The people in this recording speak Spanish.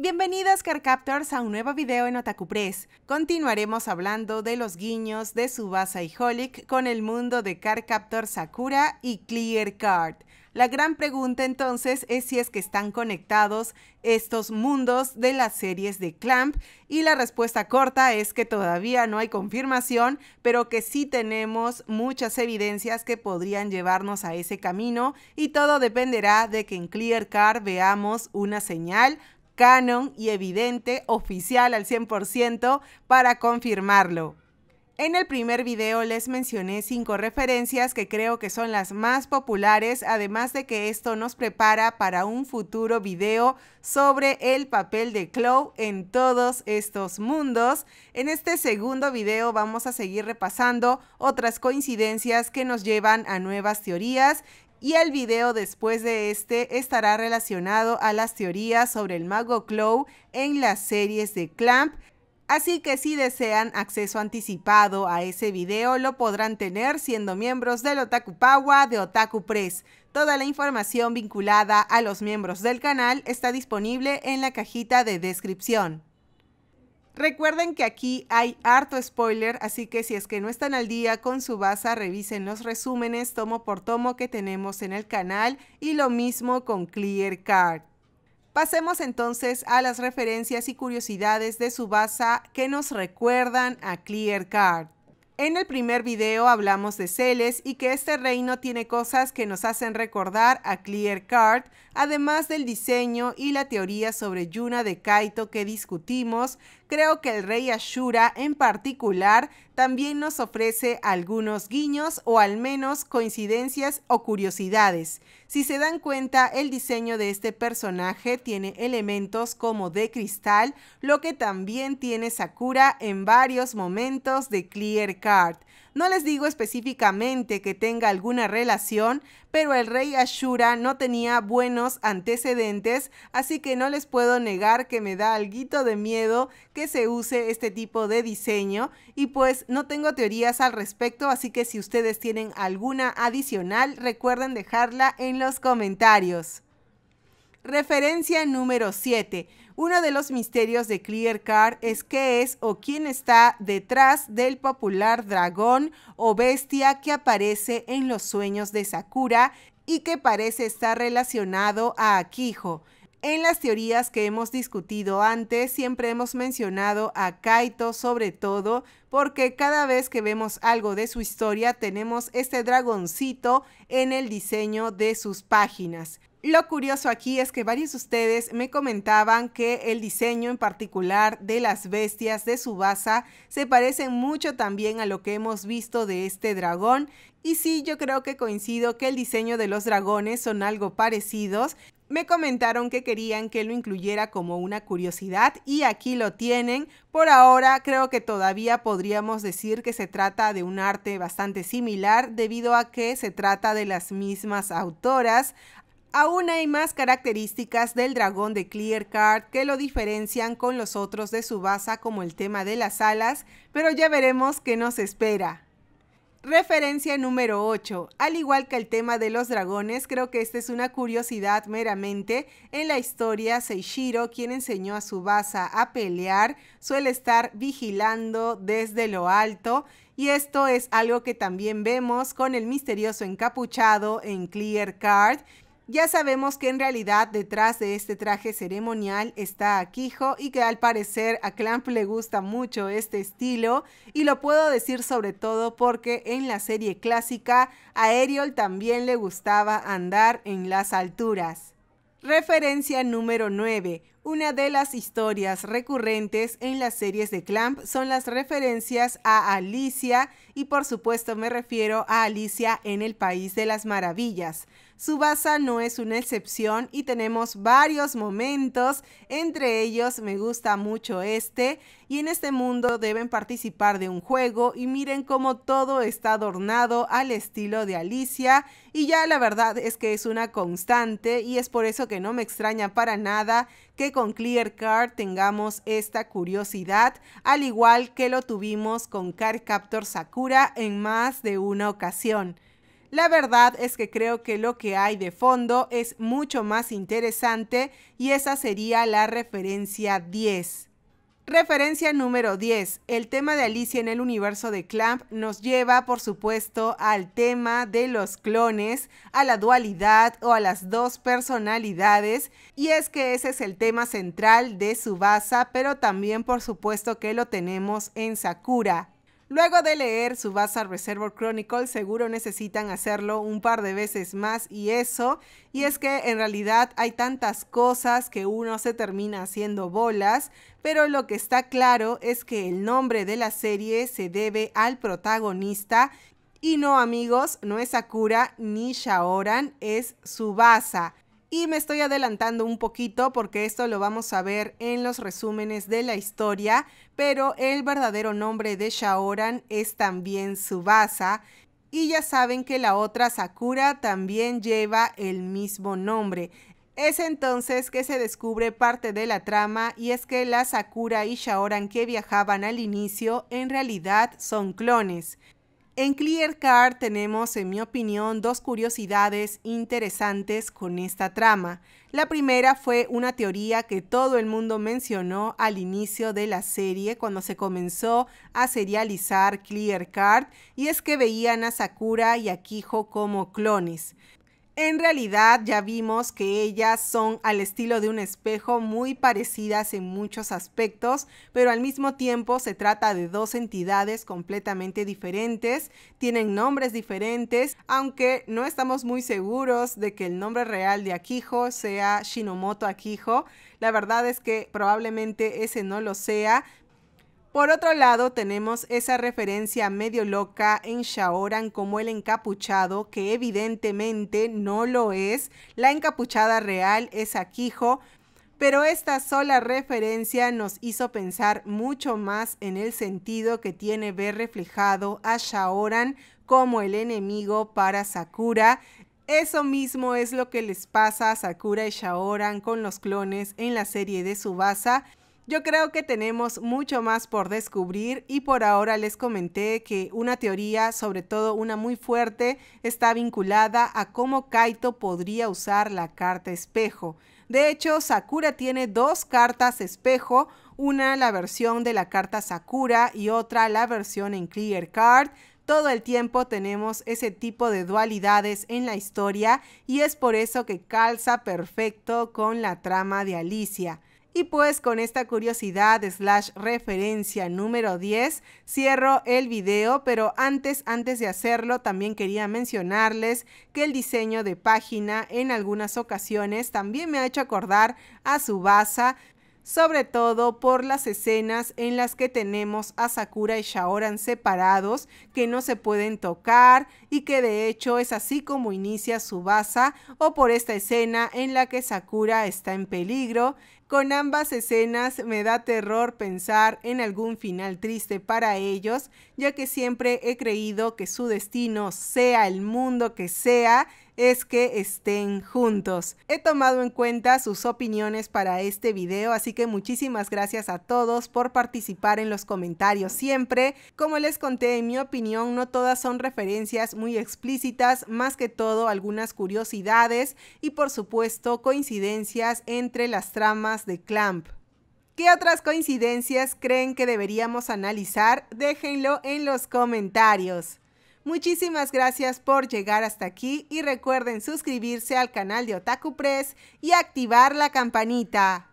Bienvenidas Carcaptors a un nuevo video en Otaku Press. Continuaremos hablando de los guiños de Subasa y Holic con el mundo de Captor Sakura y Clear Card. La gran pregunta entonces es si es que están conectados estos mundos de las series de Clamp y la respuesta corta es que todavía no hay confirmación, pero que sí tenemos muchas evidencias que podrían llevarnos a ese camino y todo dependerá de que en Clear Card veamos una señal canon y evidente, oficial al 100%, para confirmarlo. En el primer video les mencioné cinco referencias que creo que son las más populares, además de que esto nos prepara para un futuro video sobre el papel de Chloe en todos estos mundos. En este segundo video vamos a seguir repasando otras coincidencias que nos llevan a nuevas teorías y el video después de este estará relacionado a las teorías sobre el mago Clow en las series de Clamp. Así que si desean acceso anticipado a ese video, lo podrán tener siendo miembros del Otaku Pawa de Otaku Press. Toda la información vinculada a los miembros del canal está disponible en la cajita de descripción. Recuerden que aquí hay harto spoiler, así que si es que no están al día con su revisen los resúmenes tomo por tomo que tenemos en el canal y lo mismo con Clear Card. Pasemos entonces a las referencias y curiosidades de Subasa que nos recuerdan a Clear Card. En el primer video hablamos de Celes y que este reino tiene cosas que nos hacen recordar a Clear Card, además del diseño y la teoría sobre Yuna de Kaito que discutimos, creo que el rey Ashura en particular también nos ofrece algunos guiños o al menos coincidencias o curiosidades. Si se dan cuenta, el diseño de este personaje tiene elementos como de cristal, lo que también tiene Sakura en varios momentos de Clear Card. No les digo específicamente que tenga alguna relación, pero el rey Ashura no tenía buenos antecedentes, así que no les puedo negar que me da alguito de miedo que se use este tipo de diseño y pues no tengo teorías al respecto, así que si ustedes tienen alguna adicional, recuerden dejarla en los comentarios. Referencia número 7. Uno de los misterios de Clear Card es qué es o quién está detrás del popular dragón o bestia que aparece en los sueños de Sakura y que parece estar relacionado a Akiho. En las teorías que hemos discutido antes, siempre hemos mencionado a Kaito sobre todo, porque cada vez que vemos algo de su historia tenemos este dragoncito en el diseño de sus páginas. Lo curioso aquí es que varios de ustedes me comentaban que el diseño en particular de las bestias de Subasa se parece mucho también a lo que hemos visto de este dragón. Y sí, yo creo que coincido que el diseño de los dragones son algo parecidos. Me comentaron que querían que lo incluyera como una curiosidad y aquí lo tienen. Por ahora creo que todavía podríamos decir que se trata de un arte bastante similar debido a que se trata de las mismas autoras, Aún hay más características del dragón de Clear Card que lo diferencian con los otros de su Subasa como el tema de las alas, pero ya veremos qué nos espera. Referencia número 8. Al igual que el tema de los dragones, creo que esta es una curiosidad meramente. En la historia, Seishiro, quien enseñó a Subasa a pelear, suele estar vigilando desde lo alto. Y esto es algo que también vemos con el misterioso encapuchado en Clear Card, ya sabemos que en realidad detrás de este traje ceremonial está Akijo y que al parecer a Clamp le gusta mucho este estilo y lo puedo decir sobre todo porque en la serie clásica a Ariel también le gustaba andar en las alturas. Referencia número 9. Una de las historias recurrentes en las series de Clamp son las referencias a Alicia y por supuesto me refiero a Alicia en el País de las Maravillas. Su baza no es una excepción y tenemos varios momentos, entre ellos me gusta mucho este y en este mundo deben participar de un juego y miren cómo todo está adornado al estilo de Alicia y ya la verdad es que es una constante y es por eso que no me extraña para nada que con clear card tengamos esta curiosidad, al igual que lo tuvimos con Card Captor Sakura en más de una ocasión. La verdad es que creo que lo que hay de fondo es mucho más interesante y esa sería la referencia 10. Referencia número 10. El tema de Alicia en el universo de Clamp nos lleva, por supuesto, al tema de los clones, a la dualidad o a las dos personalidades, y es que ese es el tema central de Subasa, pero también, por supuesto, que lo tenemos en Sakura. Luego de leer su Reservoir Chronicle, seguro necesitan hacerlo un par de veces más y eso, y es que en realidad hay tantas cosas que uno se termina haciendo bolas, pero lo que está claro es que el nombre de la serie se debe al protagonista y no amigos, no es Sakura ni Shaoran, es Subasa. Y me estoy adelantando un poquito porque esto lo vamos a ver en los resúmenes de la historia, pero el verdadero nombre de Shaoran es también Subasa. Y ya saben que la otra Sakura también lleva el mismo nombre. Es entonces que se descubre parte de la trama y es que la Sakura y Shaoran que viajaban al inicio en realidad son clones. En Clear Card tenemos, en mi opinión, dos curiosidades interesantes con esta trama. La primera fue una teoría que todo el mundo mencionó al inicio de la serie cuando se comenzó a serializar Clear Card y es que veían a Sakura y a Kijo como clones. En realidad ya vimos que ellas son al estilo de un espejo muy parecidas en muchos aspectos, pero al mismo tiempo se trata de dos entidades completamente diferentes, tienen nombres diferentes, aunque no estamos muy seguros de que el nombre real de Akiho sea Shinomoto Akiho, La verdad es que probablemente ese no lo sea, por otro lado, tenemos esa referencia medio loca en Shaoran como el encapuchado, que evidentemente no lo es. La encapuchada real es Akijo, pero esta sola referencia nos hizo pensar mucho más en el sentido que tiene ver reflejado a Shaoran como el enemigo para Sakura. Eso mismo es lo que les pasa a Sakura y Shaoran con los clones en la serie de Subasa. Yo creo que tenemos mucho más por descubrir y por ahora les comenté que una teoría, sobre todo una muy fuerte, está vinculada a cómo Kaito podría usar la carta espejo. De hecho, Sakura tiene dos cartas espejo, una la versión de la carta Sakura y otra la versión en Clear Card, todo el tiempo tenemos ese tipo de dualidades en la historia y es por eso que calza perfecto con la trama de Alicia. Y pues con esta curiosidad slash referencia número 10 cierro el video, pero antes, antes de hacerlo también quería mencionarles que el diseño de página en algunas ocasiones también me ha hecho acordar a su Subasa, sobre todo por las escenas en las que tenemos a Sakura y Shaoran separados, que no se pueden tocar y que de hecho es así como inicia su baza o por esta escena en la que Sakura está en peligro. Con ambas escenas me da terror pensar en algún final triste para ellos, ya que siempre he creído que su destino, sea el mundo que sea, es que estén juntos. He tomado en cuenta sus opiniones para este video, así que muchísimas gracias a todos por participar en los comentarios siempre. Como les conté, en mi opinión no todas son referencias muy explícitas, más que todo algunas curiosidades y por supuesto coincidencias entre las tramas de Clamp. ¿Qué otras coincidencias creen que deberíamos analizar? Déjenlo en los comentarios. Muchísimas gracias por llegar hasta aquí y recuerden suscribirse al canal de Otaku Press y activar la campanita.